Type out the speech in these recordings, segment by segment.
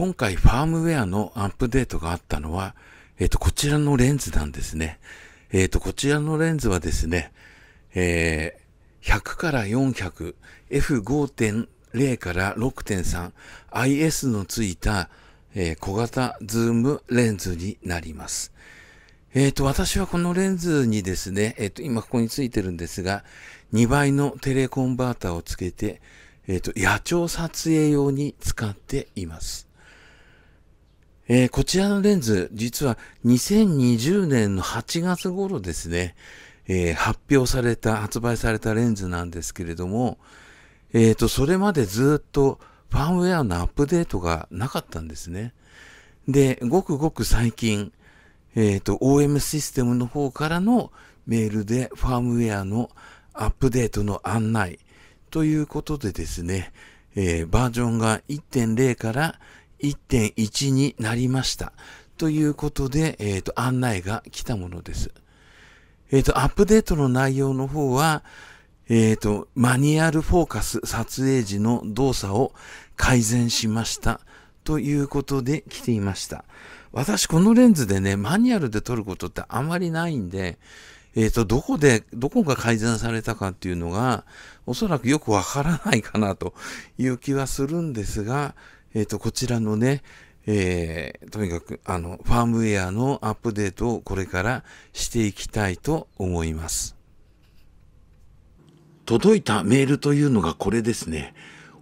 今回ファームウェアのアップデートがあったのは、えっ、ー、と、こちらのレンズなんですね。えっ、ー、と、こちらのレンズはですね、えー、100から400、F5.0 から6.3、IS のついた、えー、小型ズームレンズになります。えっ、ー、と、私はこのレンズにですね、えっ、ー、と、今ここについてるんですが、2倍のテレコンバーターをつけて、えっ、と、野鳥撮影用に使っています。えー、こちらのレンズ、実は2020年の8月頃ですね、えー、発表された、発売されたレンズなんですけれども、えっ、ー、と、それまでずっとファームウェアのアップデートがなかったんですね。で、ごくごく最近、えっ、と、OM システムの方からのメールでファームウェアのアップデートの案内ということでですね、えバージョンが1.0から1.1になりました。ということで、えっ、ー、と、案内が来たものです。えっ、ー、と、アップデートの内容の方は、えっ、ー、と、マニュアルフォーカス撮影時の動作を改善しました。ということで来ていました。私、このレンズでね、マニュアルで撮ることってあまりないんで、えっ、と、どこで、どこが改善されたかっていうのが、おそらくよくわからないかなという気はするんですが、えっ、ー、と、こちらのね、えー、とにかく、あの、ファームウェアのアップデートをこれからしていきたいと思います。届いたメールというのがこれですね。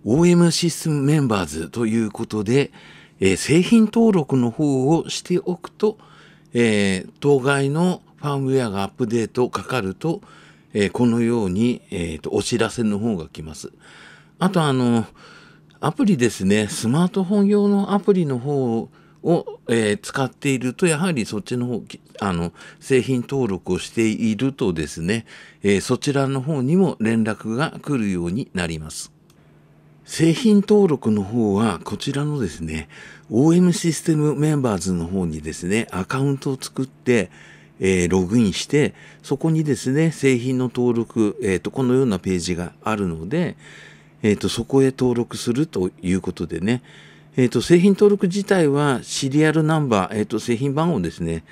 OM システムメンバーズということで、えー、製品登録の方をしておくと、えー、当該のファームウェアがアップデートかかると、えー、このように、えーと、とお知らせの方が来ます。あとあの、アプリですね、スマートフォン用のアプリの方を、えー、使っていると、やはりそっちの方、あの、製品登録をしているとですね、えー、そちらの方にも連絡が来るようになります。製品登録の方は、こちらのですね、OM システムメンバーズの方にですね、アカウントを作って、えー、ログインして、そこにですね、製品の登録、えっ、と、このようなページがあるので、えーと、そこへ登録するということでね、えーと、製品登録自体はシリアルナンバー、えーと、製品番号ですね、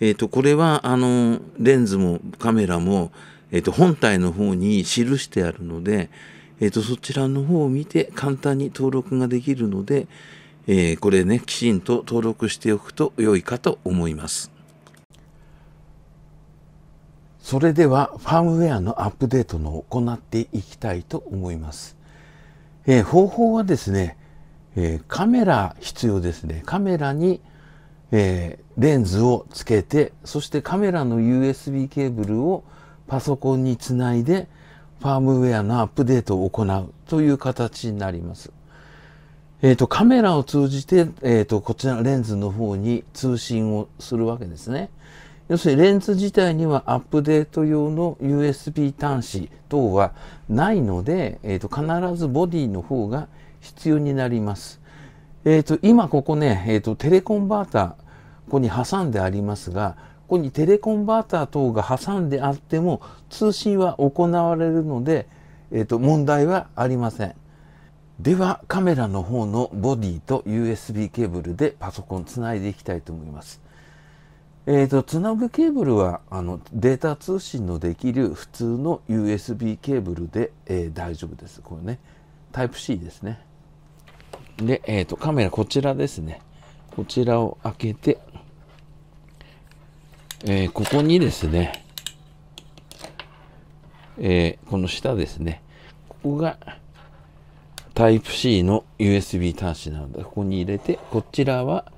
えー、とこれはあのレンズもカメラも、えー、と本体の方に記してあるので、えー、とそちらの方を見て簡単に登録ができるので、えー、これねきちんと登録しておくと良いかと思います。それではファームウェアのアップデートの行っていきたいと思います。えー、方法はですね、えー、カメラ必要ですね。カメラに、えー、レンズをつけて、そしてカメラの USB ケーブルをパソコンにつないで、ファームウェアのアップデートを行うという形になります。えっ、ー、と、カメラを通じて、えっ、ー、と、こちらレンズの方に通信をするわけですね。要するにレンズ自体にはアップデート用の USB 端子等はないので、えー、と必ずボディの方が必要になります。えー、と今ここね、えー、とテレコンバーターここに挟んでありますがここにテレコンバーター等が挟んであっても通信は行われるので、えー、と問題はありません。ではカメラの方のボディと USB ケーブルでパソコンつないでいきたいと思います。えーと、つなぐケーブルはあのデータ通信のできる普通の USB ケーブルで、えー、大丈夫です。これね、タイプ C ですね。で、えーと、カメラこちらですね。こちらを開けて、えー、ここにですね、えー、この下ですね、ここがタイプ C の USB 端子なので、ここに入れて、こちらは、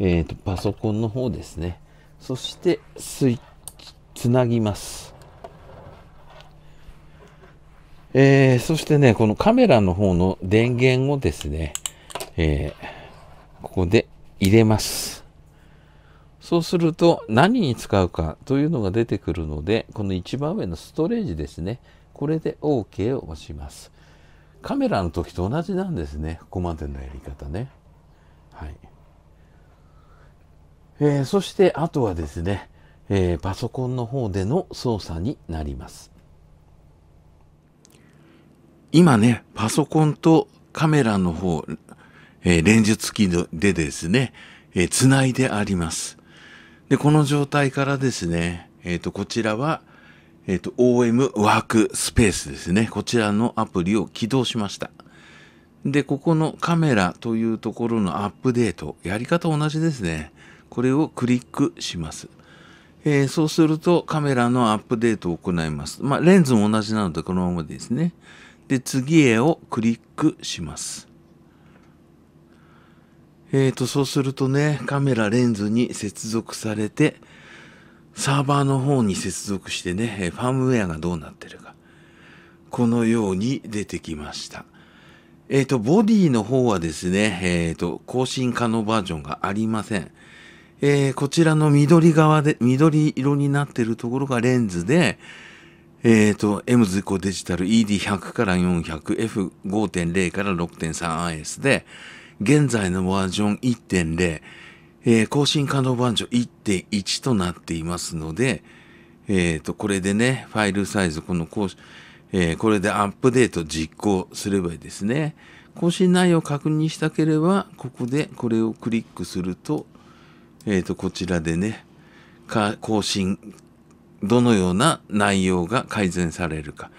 えーとパソコンの方ですね。そしてスイッチつなぎます。えー、そしてね、このカメラの方の電源をですね、えー、ここで入れます。そうすると何に使うかというのが出てくるので、この一番上のストレージですね。これで OK を押します。カメラの時と同じなんですね。ここまでのやり方ね。はい。えー、そしてあとはですね、えー、パソコンの方での操作になります今ねパソコンとカメラの方、えー、レンジ付きでですねつな、えいでありますでこの状態からですね、えーと、こちらは、えーと OM ワークスペースですねこちらのアプリを起動しましたでここのカメラというところのアップデートやり方同じですねこれをクリックします。えー、そうするとカメラのアップデートを行います。まあ、レンズも同じなのでこのままですね。で、次へをクリックします。えーと、そうするとね、カメラレンズに接続されて、サーバーの方に接続してね、ファームウェアがどうなってるか。このように出てきました。えっ、ー、と、ボディの方はですね、えっ、ー、と、更新可能バージョンがありません。えー、こちらの緑側で、緑色になっているところがレンズで、えっ、ー、と、M ズコデジタル ED100 から 400F5.0 から 6.3IS で、現在のバージョン1.0、えー、更新可能バージョン1.1となっていますので、えっ、ー、と、これでね、ファイルサイズ、この更新、えー、これでアップデート実行すればいいですね、更新内容を確認したければ、ここでこれをクリックすると、えっ、ー、と、こちらでね、更新、どのような内容が改善されるか、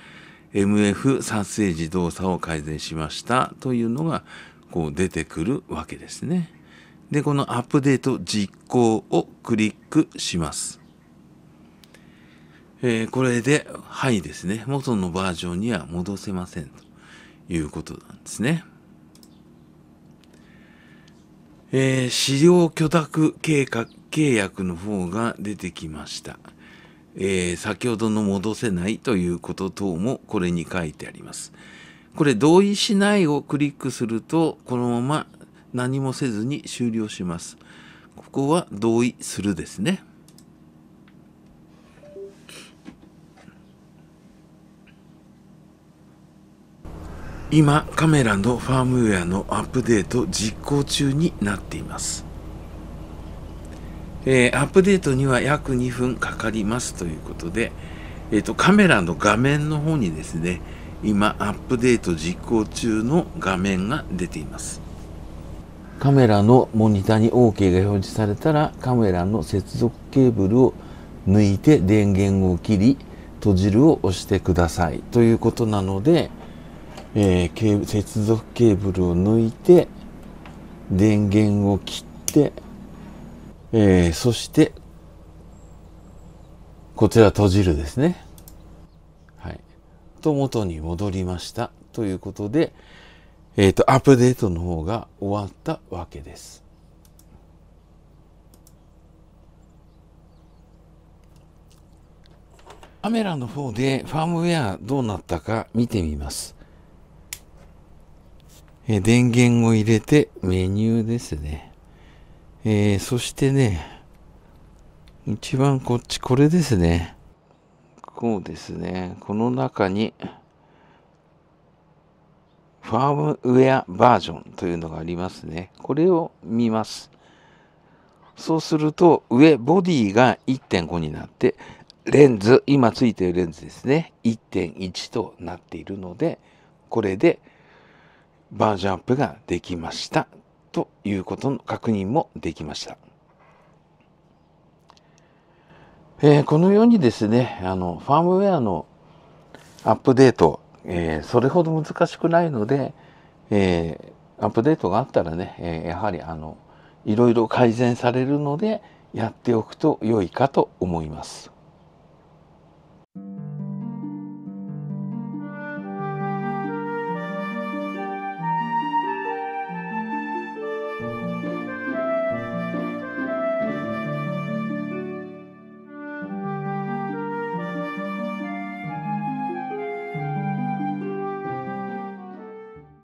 MF 撮影時動作を改善しましたというのが、こう出てくるわけですね。で、このアップデート実行をクリックします。えー、これで、はいですね。元のバージョンには戻せませんということなんですね。えー、資料許諾計画契約の方が出てきました。えー、先ほどの戻せないということ等もこれに書いてあります。これ同意しないをクリックするとこのまま何もせずに終了します。ここは同意するですね。今カメラのファームウェアのアップデート実行中になっています、えー、アップデートには約2分かかりますということで、えーと、カメラの画面の方にですね今アップデート実行中の画面が出ていますカメラのモニターに OK が表示されたらカメラの接続ケーブルを抜いて電源を切り閉じるを押してくださいということなので、えー、ケー接続ケーブルを抜いて、電源を切って、えー、そして、こちら閉じるですね。はい。と元に戻りました。ということで、えっ、ー、と、アップデートの方が終わったわけです。カメラの方でファームウェアどうなったか見てみます。え電源を入れてメニューですね。えー、そしてね、一番こっち、これですね。こうですね。この中に、ファームウェアバージョンというのがありますね。これを見ます。そうすると、上、ボディが1.5になって、レンズ、今ついてるレンズですね。1.1となっているので、これで、バージョンアップができましたということの確認もできました。えー、このようにですねあのファームウェアのアップデート、えー、それほど難しくないので、えー、アップデートがあったらね、えやはりあのいろいろ改善されるのでやっておくと良いかと思います。